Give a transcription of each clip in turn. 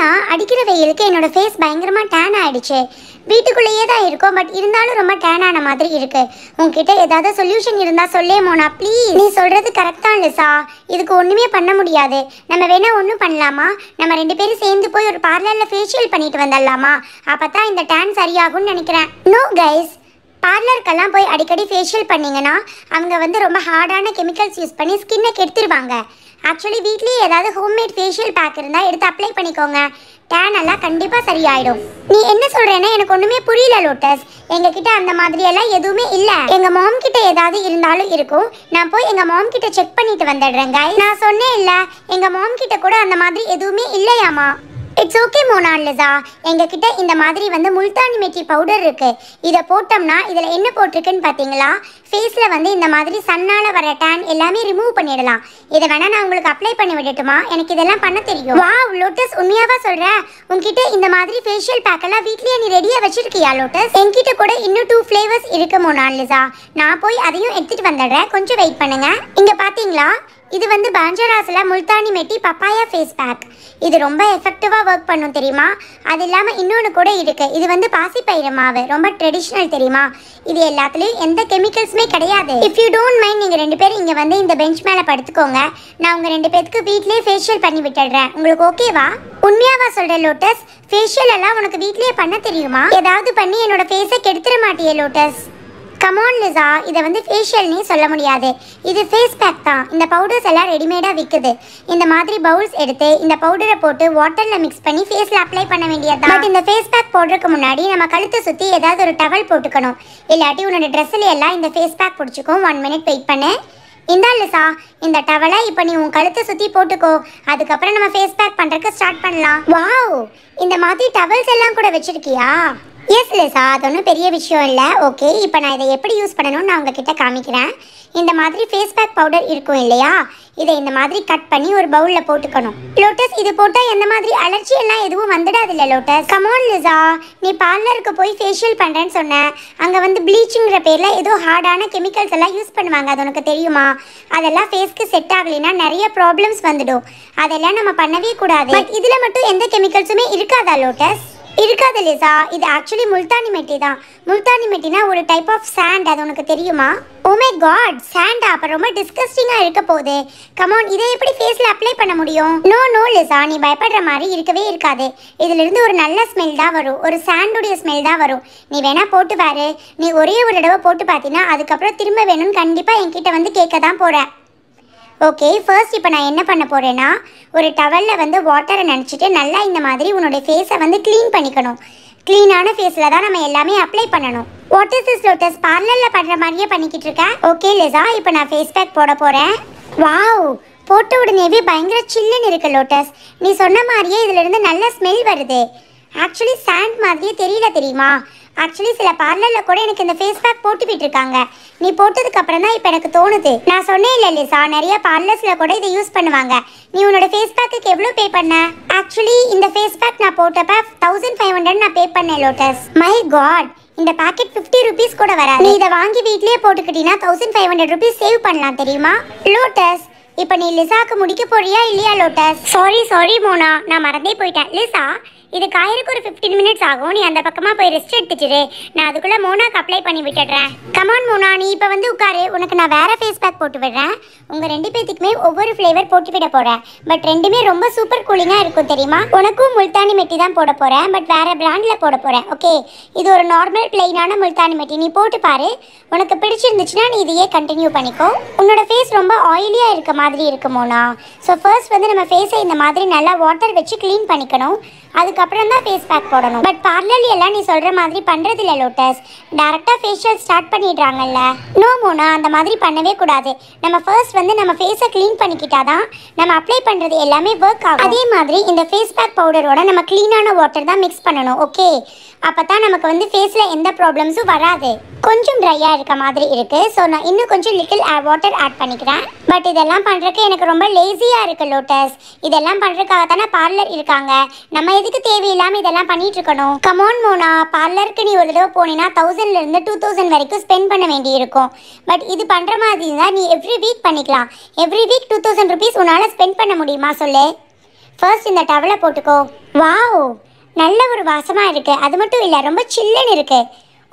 ஆனால் அடிக்கிற வெயிலுக்கு என்னோட ஃபேஸ் பயங்கரமாக டேன் ஆகிடுச்சு வீட்டுக்குள்ளேயே தான் இருக்கோம் பட் இருந்தாலும் ரொம்ப டேன் ஆன மாதிரி இருக்கு உங்ககிட்ட ஏதாவது சொல்யூஷன் இருந்தால் சொல்லே மோனா ப்ளீஸ் நீ சொல்கிறது கரெக்டாக லிசா இதுக்கு ஒன்றுமே பண்ண முடியாது நம்ம வேணால் ஒன்றும் பண்ணலாமா நம்ம ரெண்டு பேரும் சேர்ந்து போய் ஒரு பார்லரில் ஃபேஷியல் பண்ணிட்டு வந்துடலாமா அப்போ தான் இந்த டேன் சரியாகும்னு நினைக்கிறேன் நோ கைஸ் பார்லருக்கெல்லாம் போய் அடிக்கடி ஃபேஷியல் பண்ணிங்கன்னா அவங்க வந்து ரொம்ப ஹார்டான கெமிக்கல்ஸ் யூஸ் பண்ணி ஸ்கின்னை கெடுத்துருவாங்க ஆக்சுவலி வீட்லேயே ஏதாவது ஹோம்மேட் ஃபேஷியல் பேக் இருந்தால் எடுத்து அப்ளை பண்ணிக்கோங்க டேன் எல்லாம் கண்டிப்பாக சரியாயிடும் நீ என்ன சொல்கிறேன்னா எனக்கு ஒன்றுமே புரியல லோட்டஸ் எங்ககிட்ட அந்த மாதிரி எல்லாம் எதுவுமே இல்லை எங்கள் மாம் கிட்ட ஏதாவது இருந்தாலும் இருக்கும் நான் போய் எங்கள் மாம் கிட்ட செக் பண்ணிட்டு வந்துடுறேங்க நான் சொன்னேன் இல்லை எங்கள் மாம் கிட்ட கூட அந்த மாதிரி எதுவுமே இல்லையாமா இட்ஸ் ஓகே மோனாலிசா எங்ககிட்ட இந்த மாதிரி வந்து முல்தானி மெட்டி பவுடர் இருக்குது இதை போட்டோம்னா இதில் என்ன போட்டிருக்குன்னு பார்த்தீங்களா ஃபேஸில் வந்து இந்த மாதிரி சன்னால் வர டேன் எல்லாமே ரிமூவ் பண்ணிடலாம் இதை வேணால் நான் உங்களுக்கு அப்ளை பண்ணி விடட்டுமா எனக்கு இதெல்லாம் பண்ண தெரியும் வா லோட்டஸ் உண்மையாவா சொல்கிறேன் உங்ககிட்ட இந்த மாதிரி ஃபேஷியல் பேக்கெல்லாம் வீட்லேயே நீ ரெடியாக வச்சுருக்கியா லோட்டஸ் என்கிட்ட கூட இன்னும் டூ ஃப்ளேவர்ஸ் இருக்கு மோனாலிசா நான் போய் அதையும் எடுத்துகிட்டு வந்துடுறேன் கொஞ்சம் வெயிட் பண்ணுங்கள் இங்கே பார்த்தீங்களா இது வந்து பாஞ்சராஸில் முல்தானி மெட்டி பப்பாயா ஃபேஸ் பேக் இது ரொம்ப எஃபெக்டிவாக ஒர்க் பண்ணும் தெரியுமா அது இல்லாமல் இன்னொன்று கூட இருக்குது இது வந்து பாசிப்பயிறு மாவு ரொம்ப ட்ரெடிஷ்னல் தெரியுமா இது எல்லாத்துலேயும் எந்த கெமிக்கல்ஸுமே கிடையாது இஃப் யூ டோன்ட் மைண்ட் நீங்கள் ரெண்டு பேரும் இங்கே வந்து இந்த பெஞ்ச் மேலே படுத்துக்கோங்க நான் உங்கள் ரெண்டு பேருக்கு வீட்லேயே ஃபேஷியல் பண்ணி விட்டுடுறேன் உங்களுக்கு ஓகேவா உண்மையாவா சொல்கிற லோட்டஸ் ஃபேஷியல் எல்லாம் உனக்கு வீட்லேயே பண்ண தெரியுமா ஏதாவது பண்ணி என்னோட ஃபேஸை கெடுத்துட மாட்டியே லோட்டஸ் கமான் லிசா இதை வந்து ஃபேஷியல்னே சொல்ல முடியாது இது ஃபேஸ் பேக் தான் இந்த பவுடர்ஸ் எல்லாம் ரெடிமேடாக விற்குது இந்த மாதிரி பவுல்ஸ் எடுத்து இந்த பவுடரை போட்டு வாட்டரில் மிக்ஸ் பண்ணி ஃபேஸில் அப்ளை பண்ண வேண்டியது தான் இந்த ஃபேஸ் பேக் போடுறதுக்கு முன்னாடி நம்ம கழுத்தை சுற்றி ஏதாவது ஒரு டவல் போட்டுக்கணும் இல்லாட்டி உன்னோட ட்ரெஸ்ஸில் எல்லாம் இந்த ஃபேஸ் பேக் பிடிச்சிக்கும் ஒன் மினிட் வெயிட் பண்ணு இந்தா லிசா இந்த டவலை இப்போ நீ உன் கழுத்தை சுற்றி போட்டுக்கோ அதுக்கப்புறம் நம்ம ஃபேஸ் பேக் பண்ணுறதுக்கு ஸ்டார்ட் பண்ணலாம் வாவ் இந்த மாதிரி டவல்ஸ் எல்லாம் கூட வச்சுருக்கியா எஸ் சார் அது ஒன்றும் பெரிய விஷயம் இல்லை ஓகே இப்போ நான் இதை எப்படி யூஸ் பண்ணணும்னு நான் உங்ககிட்ட காமிக்கிறேன் இந்த மாதிரி ஃபேஸ் பேக் பவுடர் இருக்கும் இல்லையா இதை இந்த மாதிரி கட் பண்ணி ஒரு பவுலில் போட்டுக்கணும் லோட்டஸ் இது போட்டால் எந்த மாதிரி அலர்ஜி எல்லாம் எதுவும் வந்துடாது இல்லை லோட்டஸ் கமோன் லிசா நீ பார்லருக்கு போய் ஃபேஷியல் பண்ணுறேன்னு சொன்னேன் அங்கே வந்து ப்ளீச்சிங்கிற பேரில் ஏதோ ஹார்டான கெமிக்கல்ஸ் எல்லாம் யூஸ் பண்ணுவாங்க அது உனக்கு தெரியுமா அதெல்லாம் ஃபேஸ்க்கு செட் ஆகலைன்னா நிறைய ப்ராப்ளம்ஸ் வந்துடும் அதெல்லாம் நம்ம பண்ணவே கூடாது பட் இதில் மட்டும் எந்த கெமிக்கல்ஸுமே இருக்காதா லோட்டஸ் இருக்காது லிசா இது ஆக்சுவலி முல்தானி மெட்டி தான் முல்தானி மெட்டினா ஒரு டைப் ஆஃப் சாண்ட் அது உனக்கு தெரியுமா ஓமே காட் சாண்டா அப்போ ரொம்ப டிஸ்கஸ்டிங்காக இருக்க போகுது கமான் இதை எப்படி ஃபேஸில் அப்ளை பண்ண முடியும் நோ நோ லிசா நீ பயப்படுற மாதிரி இருக்கவே இருக்காது இதுலேருந்து ஒரு நல்ல ஸ்மெல் தான் வரும் ஒரு சாண்டுடைய ஸ்மெல் தான் வரும் நீ வேணால் போட்டு பாரு நீ ஒரே ஒரு தடவை போட்டு பார்த்தீங்கன்னா அதுக்கப்புறம் திரும்ப வேணும்னு கண்டிப்பாக என்கிட்ட வந்து கேட்க தான் போகிறேன் ஓகே ஃபர்ஸ்ட் இப்போ நான் என்ன பண்ண போகிறேன்னா ஒரு டவலில் வந்து வாட்டரை நினச்சிட்டு நல்லா இந்த மாதிரி உன்னோடய ஃபேஸை வந்து க்ளீன் பண்ணிக்கணும் க்ளீனான ஃபேஸில் தான் நம்ம எல்லாமே அப்ளை பண்ணணும் வாட்டர் சிஸ் லோட்டஸ் பார்லரில் பண்ணுற மாதிரியே பண்ணிக்கிட்டு இருக்கேன் ஓகே லெஸா இப்போ நான் ஃபேஸ் பேக் போட போகிறேன் வாவ் போட்ட உடனேவே பயங்கர சில்லுன்னு இருக்குது லோட்டஸ் நீ சொன்ன மாதிரியே இதிலிருந்து நல்ல ஸ்மெல் வருது ஆக்சுவலி சாண்ட் மாதிரியே தெரியல தெரியுமா ஆக்சுவலி சில பார்லரில் கூட எனக்கு இந்த ஃபேஸ் பேக் போட்டுக்கிட்டு இருக்காங்க நீ போட்டதுக்கு அப்புறம் தான் இப்போ எனக்கு தோணுது நான் சொன்னேன் இல்லை லிசா நிறைய பார்லர்ஸில் கூட இதை யூஸ் பண்ணுவாங்க நீ உன்னோட ஃபேஸ் பேக்குக்கு எவ்வளோ பே பண்ண ஆக்சுவலி இந்த ஃபேஸ் பேக் நான் போட்டப்ப தௌசண்ட் ஃபைவ் ஹண்ட்ரட் நான் பே பண்ணேன் லோட்டஸ் மை காட் இந்த பாக்கெட் ஃபிஃப்டி ருபீஸ் கூட வராது நீ இதை வாங்கி வீட்லேயே போட்டுக்கிட்டீங்கன்னா thousand five hundred rupees save பண்ணலாம் தெரியுமா லோட்டஸ் இப்போ நீ லிசாக்கு முடிக்க போறியா இல்லையா லோட்டஸ் சாரி சாரி மோனா நான் மறந்தே போயிட்டேன் லிசா இது காயருக்கு ஒரு ஃபிஃப்டீன் மினிட்ஸ் ஆகும் நீ அந்த பக்கமாக போய் ரெஸ்ட் எடுத்துட்டுரு நான் அதுக்குள்ளே மோனாக்கு அப்ளை பண்ணி விட்டுடுறேன் கமான் மோனா நீ இப்போ வந்து உட்காரு உனக்கு நான் வேறு ஃபேஸ் பேக் போட்டு விடுறேன் உங்கள் ரெண்டு பேத்துக்குமே ஒவ்வொரு ஃப்ளேவர் போட்டு விட போகிறேன் பட் ரெண்டுமே ரொம்ப சூப்பர் கூலிங்காக இருக்கும் தெரியுமா உனக்கும் முல்தானி மெட்டி தான் போட போகிறேன் பட் வேறு பிராண்டில் போட போகிறேன் ஓகே இது ஒரு நார்மல் பிளெயினான முல்தானி மெட்டி நீ போட்டு பாரு உனக்கு பிடிச்சிருந்துச்சுன்னா நீ இதையே கண்டினியூ பண்ணிக்கோ உன்னோட ஃபேஸ் ரொம்ப ஆயிலியாக இருக்க மாதிரி இருக்குமோனா ஸோ ஃபர்ஸ்ட் வந்து நம்ம ஃபேஸை இந்த மாதிரி நல்லா வாட்டர் வச்சு க்ளீன் பண்ணிக்கணும் அதுக்கு அப்புறம் தான் ஃபேஸ் பேக் போடணும் பட் பார்லர் எல்லாம் நீ சொல்கிற மாதிரி பண்றது இல்ல லோட்டஸ் டேரெக்டாக ஃபேஷியல் ஸ்டார்ட் பண்ணிடுறாங்கல்ல நோ மோனா அந்த மாதிரி பண்ணவே கூடாது நம்ம ஃபர்ஸ்ட் வந்து நம்ம ஃபேஸை க்ளீன் பண்ணிக்கிட்டா தான் நம்ம அப்ளை பண்ணுறது எல்லாமே ஒர்க் ஆகும் அதே மாதிரி இந்த ஃபேஸ் பேக் பவுடரோட நம்ம க்ளீனான வாட்டர் தான் மிக்ஸ் பண்ணணும் ஓகே அப்போ தான் நமக்கு வந்து ஃபேஸில் எந்த ப்ராப்ளம்ஸும் வராது கொஞ்சம் ட்ரையாக இருக்க மாதிரி இருக்குது ஸோ நான் இன்னும் கொஞ்சம் லிட்டில் வாட்டர் ஆட் பண்ணிக்கிறேன் பட் இதெல்லாம் பண்ணுறக்கு எனக்கு ரொம்ப லேசியாக இருக்குது லோட்டஸ் இதெல்லாம் பண்ணுறதுக்காக தானே பார்லர் இருக்காங்க நம்ம எதுக்கு தேவையில்லாமல் இதெல்லாம் பண்ணிட்டு இருக்கணும் கமோன் மோனா பார்லருக்கு நீ ஒரு தடவை போனீங்கன்னா தௌசண்ட்லேருந்து டூ தௌசண்ட் வரைக்கும் ஸ்பெண்ட் பண்ண வேண்டி இருக்கும் பட் இது பண்ணுற மாதிரி இருந்தால் நீ எவ்ரி வீக் பண்ணிக்கலாம் every week two thousand rupees உன்னால் ஸ்பெண்ட் பண்ண முடியுமா சொல்லு ஃபர்ஸ்ட் இந்த டவலை போட்டுக்கோ வாவ் நல்ல ஒரு வாசமாக இருக்குது அது மட்டும் இல்லை ரொம்ப சில்லுன்னு இருக்குது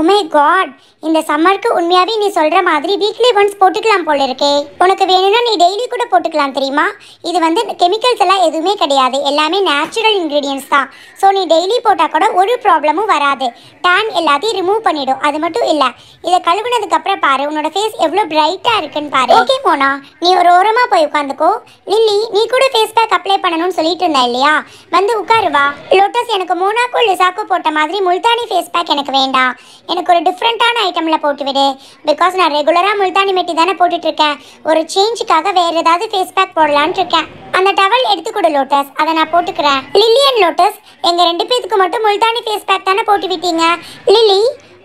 உமே oh காட் இந்த சம்மருக்கு உண்மையாகவே நீ சொல்கிற மாதிரி வீக்லி ஒன்ஸ் போட்டுக்கலாம் போல இருக்கே உனக்கு வேணும்னா நீ டெய்லி கூட போட்டுக்கலாம் தெரியுமா இது வந்து கெமிக்கல்ஸ் எல்லாம் எதுவுமே கிடையாது எல்லாமே நேச்சுரல் இன்க்ரீடியன்ஸ் தான் ஸோ நீ டெய்லி போட்டால் கூட ஒரு ப்ராப்ளமும் வராது டேன் எல்லாத்தையும் ரிமூவ் பண்ணிடும் அது மட்டும் இல்லை இதை கழுவுனதுக்கப்புறம் பாரு உன்னோட ஃபேஸ் எவ்வளோ பிரைட்டாக இருக்குன்னு பாரு ஓகே மோனா நீ ஒரு ஓரமாக போய் உட்காந்துக்கோ லில்லி நீ கூட ஃபேஸ் பேக் அப்ளை பண்ணணும்னு சொல்லிட்டு இருந்தா இல்லையா வந்து உட்காருவா லோட்டஸ் எனக்கு மோனாக்கோ லிசாக்கோ போட்ட மாதிரி முல்தானி ஃபேஸ் பேக் எனக்கு வேண்டாம் எனக்கு ஒரு டிஃப்ரெண்ட்டான ஐட்டமில் போட்டு விடு பிகாஸ் நான் ரெகுலராக முல்தானி மெட்டி தானே போட்டுட்ருக்கேன் ஒரு சேஞ்சுக்காக வேறு ஏதாவது ஃபேஸ் பேக் போடலான்ட்டு இருக்கேன் அந்த டவல் எடுத்துக்கொடு லோட்டஸ் அதை நான் போட்டுக்கிறேன் லில்லியன் லோட்டஸ் எங்கள் ரெண்டு பேத்துக்கு மட்டும் முல்தானி ஃபேஸ் பேக் தானே போட்டு விட்டீங்க லில்லி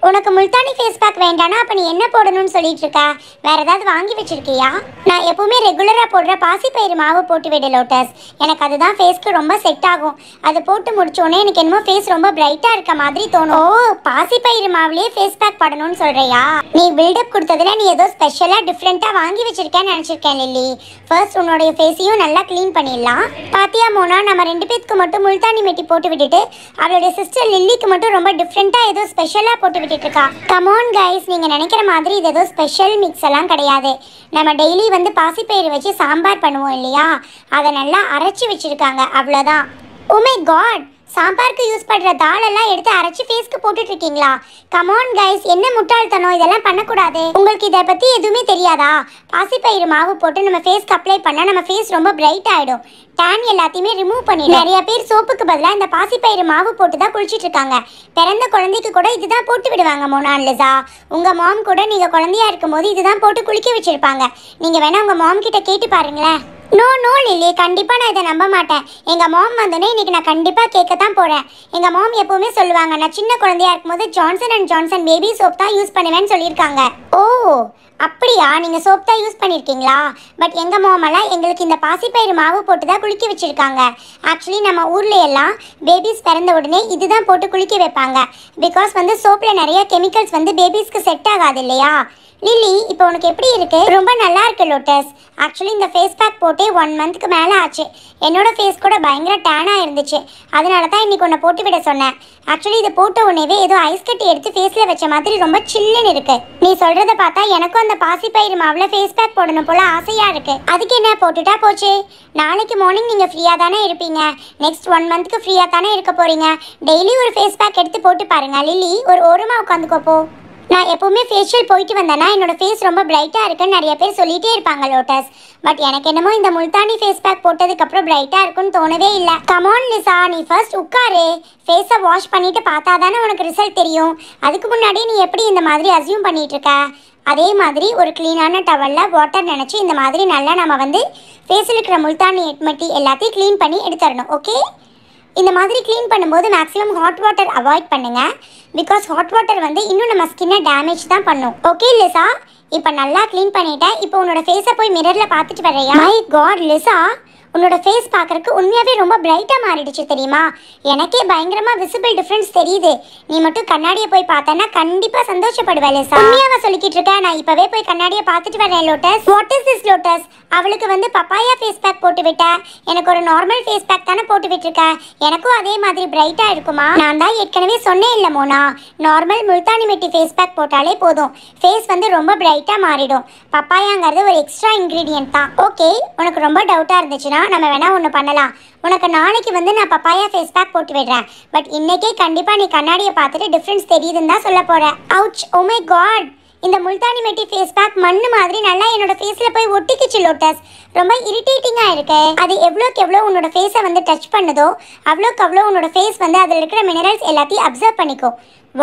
உனக்கு முல்தானி ஃபேஸ் பேக் வேண்டானா அப்போ நீ என்ன போடணும்னு சொல்லிட்டு இருக்கா வேற ஏதாவது வாங்கி வச்சிருக்கியா நான் எப்பவுமே ரெகுலராக போடுற பாசிப்பயிறு மாவு போட்டு விட லோட்டஸ் எனக்கு அதுதான் ஃபேஸ்க்கு ரொம்ப செட் ஆகும் அது போட்டு முடிச்சோடனே எனக்கு என்னமோ ஃபேஸ் ரொம்ப பிரைட்டாக இருக்க மாதிரி தோணும் ஓ பாசிப்பயிறு மாவுலேயே ஃபேஸ் பேக் போடணும்னு சொல்கிறியா நீ பில்டப் கொடுத்ததுல நீ ஏதோ ஸ்பெஷலாக டிஃப்ரெண்ட்டாக வாங்கி வச்சிருக்கேன்னு நினச்சிருக்கேன் லில்லி ஃபர்ஸ்ட் உன்னோடைய ஃபேஸையும் நல்லா க்ளீன் பண்ணிடலாம் பாத்தியா மோனா நம்ம ரெண்டு பேருக்கு மட்டும் முல்தானி மெட்டி போட்டு விட்டுட்டு அவளுடைய சிஸ்டர் லில்லிக்கு மட்டும் ரொம்ப டிஃப்ரெண்ட்டாக ஏதோ ஸ்பெஷலாக போட்டு விட்டு பண்ணிக்கிட்டு கமோன் கைஸ் நீங்கள் நினைக்கிற மாதிரி இது ஏதோ ஸ்பெஷல் மிக்ஸ் எல்லாம் கிடையாது நம்ம டெய்லி வந்து பாசிப்பயிறு வச்சு சாம்பார் பண்ணுவோம் இல்லையா அதை நல்லா அரைச்சி வச்சிருக்காங்க அவ்வளோதான் உமே oh காட் சாம்பாருக்கு யூஸ் பண்ணுற தாளெல்லாம் எடுத்து அரைச்சி ஃபேஸ்க்கு போட்டுட்ருக்கீங்களா கமான் கைஸ் என்ன தனோ இதெல்லாம் பண்ணக்கூடாது உங்களுக்கு இதை பற்றி எதுவுமே தெரியாதா பாசிப்பயிறு மாவு போட்டு நம்ம ஃபேஸ்க்கு அப்ளை பண்ணால் நம்ம ஃபேஸ் ரொம்ப பிரைட் ஆகிடும் டேன் எல்லாத்தையுமே ரிமூவ் பண்ணி நிறைய பேர் சோப்புக்கு பதிலாக இந்த பாசிப்பயிறு மாவு போட்டு தான் குளிச்சிட்டு இருக்காங்க பிறந்த குழந்தைக்கு கூட இதுதான் போட்டு விடுவாங்க மோனான்லிசா உங்கள் மாம் கூட நீங்கள் குழந்தையா இருக்கும்போது இதுதான் போட்டு குளிக்க வச்சுருப்பாங்க நீங்கள் வேணால் உங்கள் மாம் கிட்ட கேட்டு பாருங்களேன் நோ நோ லில்லி கண்டிப்பாக நான் இதை நம்ப மாட்டேன் எங்கள் மாம் வந்தோன்னே இன்றைக்கி நான் கண்டிப்பாக கேட்க தான் போகிறேன் எங்கள் மாம் எப்போவுமே சொல்லுவாங்க நான் சின்ன குழந்தையா இருக்கும்போது Johnson and Johnson baby soap தான் யூஸ் பண்ணுவேன்னு சொல்லியிருக்காங்க ஓ அப்படியா நீங்கள் சோப் தான் யூஸ் பண்ணியிருக்கீங்களா பட் எங்கள் மாமெல்லாம் எங்களுக்கு இந்த பாசிப்பயிறு மாவு போட்டு தான் குளிக்க வச்சுருக்காங்க ஆக்சுவலி நம்ம ஊரில் எல்லாம் பேபிஸ் பிறந்த உடனே இதுதான் போட்டு குளிக்க வைப்பாங்க பிகாஸ் வந்து சோப்பில் நிறைய கெமிக்கல்ஸ் வந்து பேபிஸ்க்கு செட் ஆகாது இல்லையா லில்லி இப்போ உனக்கு எப்படி இருக்கு ரொம்ப நல்லா இருக்கு லோட்டஸ் ஆக்சுவலி இந்த ஃபேஸ் பேக் போட்டே ஒன் மந்த்க்கு மேலே ஆச்சு என்னோட ஃபேஸ் கூட பயங்கர டேனாக இருந்துச்சு அதனால தான் இன்றைக்கி உன்னை போட்டு விட சொன்னேன் ஆக்சுவலி இதை போட்ட உடனேவே ஏதோ ஐஸ் கட்டி எடுத்து ஃபேஸில் வச்ச மாதிரி ரொம்ப சில்லுன்னு இருக்கு நீ சொல்கிறத பார்த்தா எனக்கும் அந்த பாசிப்பயிறு மாவில் ஃபேஸ் பேக் போடணும் போல் ஆசையாக இருக்குது அதுக்கு என்ன போட்டுட்டா போச்சு நாளைக்கு மார்னிங் நீங்கள் ஃப்ரீயாக தானே இருப்பீங்க நெக்ஸ்ட் ஒன் மந்த்துக்கு ஃப்ரீயாக தானே இருக்க போகிறீங்க டெய்லி ஒரு ஃபேஸ் பேக் எடுத்து போட்டு பாருங்கள் லில்லி ஒரு ஓரமாக உட்காந்துக்கோப்போ நான் எப்போவுமே ஃபேஷியல் போயிட்டு வந்தேன்னா என்னோட ஃபேஸ் ரொம்ப பிரைட்டாக இருக்குன்னு நிறைய பேர் சொல்லிகிட்டே இருப்பாங்க லோட்டஸ் பட் எனக்கு என்னமோ இந்த முல்தானி ஃபேஸ் பேக் போட்டதுக்கப்புறம் பிரைட்டாக இருக்குன்னு தோணவே இல்லை கமான் லிசா நீ ஃபர்ஸ்ட் உட்காரு ஃபேஸை வாஷ் பண்ணிவிட்டு பார்த்தா தானே உனக்கு ரிசல்ட் தெரியும் அதுக்கு முன்னாடி நீ எப்படி இந்த மாதிரி அசியூம் பண்ணிகிட்ருக்க அதே மாதிரி ஒரு க்ளீனான டவலில் வாட்டர் நினச்சி இந்த மாதிரி நல்லா நம்ம வந்து ஃபேஸில் இருக்கிற முல்தானி எட்மட்டி எல்லாத்தையும் க்ளீன் பண்ணி எடுத்துடணும் ஓகே இந்த மாதிரி க்ளீன் பண்ணும்போது மேக்ஸிமம் ஹாட் வாட்டர் அவாய்ட் பண்ணுங்கள் பிகாஸ் ஹாட் வாட்டர் வந்து இன்னும் நம்ம ஸ்கின்னை டேமேஜ் தான் பண்ணும் ஓகே லிசா இப்போ நல்லா க்ளீன் பண்ணிட்டேன் இப்போ உன்னோட ஃபேஸை போய் மிரரில் பார்த்துட்டு வரையா மை காட் லிசா உன்னோட ஃபேஸ் பார்க்குறக்கு உண்மையாகவே ரொம்ப பிரைட்டாக மாறிடுச்சு தெரியுமா எனக்கே பயங்கரமாக விசிபிள் டிஃப்ரென்ஸ் தெரியுது நீ மட்டும் கண்ணாடியை போய் பார்த்தேன்னா கண்டிப்பாக சந்தோஷப்படுவேன் லேசா உண்மையாக சொல்லிக்கிட்டு இருக்கேன் நான் இப்போவே போய் கண்ணாடியை பார்த்துட்டு வரேன் Lotus what is this Lotus அவளுக்கு வந்து பப்பாயா ஃபேஸ் பேக் போட்டு விட்டேன் எனக்கு ஒரு நார்மல் ஃபேஸ் பேக் தானே போட்டு விட்டுருக்கேன் எனக்கும் அதே மாதிரி பிரைட்டாக இருக்குமா நான் தான் ஏற்கனவே சொன்னேன் இல்லை மோனா நார்மல் முல்தானி மெட்டி ஃபேஸ் பேக் போட்டாலே போதும் ஃபேஸ் வந்து ரொம்ப பிரைட்டாக மாறிடும் பப்பாயாங்கிறது ஒரு எக்ஸ்ட்ரா இன்க்ரீடியன்ட் தான் ஓகே உனக்கு ரொம்ப டவுட்டாக இருந்துச்சுன்னா நம்ம வேணால் ஒன்று பண்ணலாம் உனக்கு நாளைக்கு வந்து நான் பப்பாயா ஃபேஸ் பேக் போட்டு விடுறேன் பட் இன்னைக்கே கண்டிப்பாக நீ கண்ணாடியை பார்த்துட்டு டிஃப்ரென்ஸ் தெரியுதுன்னு தான் சொல்ல போகிறேன் அவுச் ஓமே காட் இந்த முல்தானி மெட்டி ஃபேஸ் பேக் மண்ணு மாதிரி நல்லா என்னோட ஃபேஸில் போய் ஒட்டிக்கிச்சு லோட்டஸ் ரொம்ப இரிட்டேட்டிங்காக இருக்கு அது எவ்வளோக்கு எவ்வளோ உன்னோட ஃபேஸை வந்து டச் பண்ணுதோ அவ்வளோக்கு அவ்வளோ உன்னோட ஃபேஸ் வந்து அதில் இருக்கிற மினரல்ஸ் எல்லாத்தையும் அப்சர்வ் பண்ணிக்கோ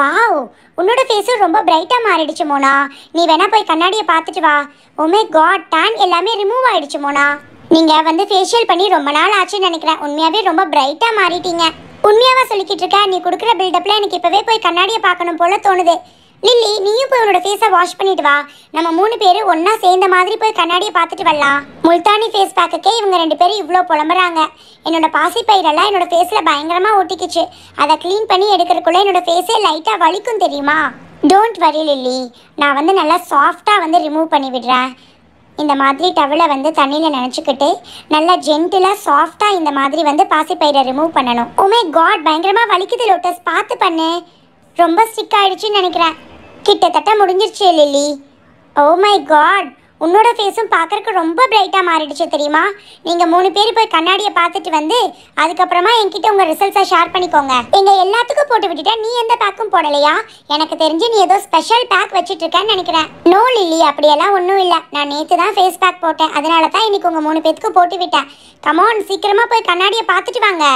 வாவ் உன்னோட ஃபேஸும் ரொம்ப பிரைட்டாக மாறிடுச்சு மோனா நீ வேணா போய் கண்ணாடியை பார்த்துட்டு வா ஓமே காட் டேன் எல்லாமே ரிமூவ் ஆகிடுச்சு மோனா நீங்கள் வந்து ஃபேஷியல் பண்ணி ரொம்ப நாள் ஆச்சுன்னு நினைக்கிறேன் உண்மையாகவே ரொம்ப பிரைட்டாக மாறிட்டீங்க உண்மையாவா சொல்லிக்கிட்டு இருக்க நீ கொடுக்குற பில்டப்பில் எனக்கு இப்போவே போய் கண்ணாடியை பார்க்கணும் போல தோணுது லில்லி நீயும் போய் உன்னோட ஃபேஸை வாஷ் பண்ணிட்டு வா நம்ம மூணு பேர் ஒன்றா சேர்ந்த மாதிரி போய் கண்ணாடியை பார்த்துட்டு வரலாம் முல்தானி ஃபேஸ் பேக்குக்கே இவங்க ரெண்டு பேரும் இவ்வளோ புலம்புறாங்க என்னோட பாசிப்பயிரெல்லாம் என்னோட ஃபேஸில் பயங்கரமாக ஒட்டிக்கிச்சு அதை க்ளீன் பண்ணி எடுக்கிறதுக்குள்ளே என்னோட ஃபேஸே லைட்டாக வலிக்கும் தெரியுமா டோன்ட் வரி லில்லி நான் வந்து நல்லா சாஃப்டாக வந்து ரிமூவ் பண்ணி விடுறேன் இந்த மாதிரி டவலை வந்து தண்ணியில் நினச்சிக்கிட்டு நல்லா ஜென்டிலாக சாஃப்டாக இந்த மாதிரி வந்து பாசிப்பயிரை ரிமூவ் பண்ணணும் உமே oh காட் பயங்கரமாக வலிக்குது லோட்டஸ் பார்த்து பண்ணு ரொம்ப ஸ்டிக் ஆகிடுச்சின்னு நினைக்கிறேன் கிட்டத்தட்ட முடிஞ்சிருச்சு லில்லி ஓ மை காட் உன்னோட ஃபேஸும் பார்க்குறக்கு ரொம்ப பிரைட்டாக மாறிடுச்சு தெரியுமா நீங்கள் மூணு பேர் போய் கண்ணாடியை பார்த்துட்டு வந்து அதுக்கப்புறமா என்கிட்ட உங்கள் ரிசல்ட்ஸை ஷேர் பண்ணிக்கோங்க எங்கள் எல்லாத்துக்கும் போட்டு விட்டுட்டேன் நீ எந்த பேக்கும் போடலையா எனக்கு தெரிஞ்சு நீ ஏதோ ஸ்பெஷல் பேக் வச்சுட்டு இருக்கேன்னு நினைக்கிறேன் நோ லில்லி அப்படியெல்லாம் ஒன்றும் இல்லை நான் நேற்று தான் ஃபேஸ் பேக் போட்டேன் அதனால தான் இன்னைக்கு உங்கள் மூணு பேத்துக்கும் போட்டு விட்டேன் கமோன் சீக்கிரமாக போய் கண்ணாடியை பார்த்துட்டு வாங்க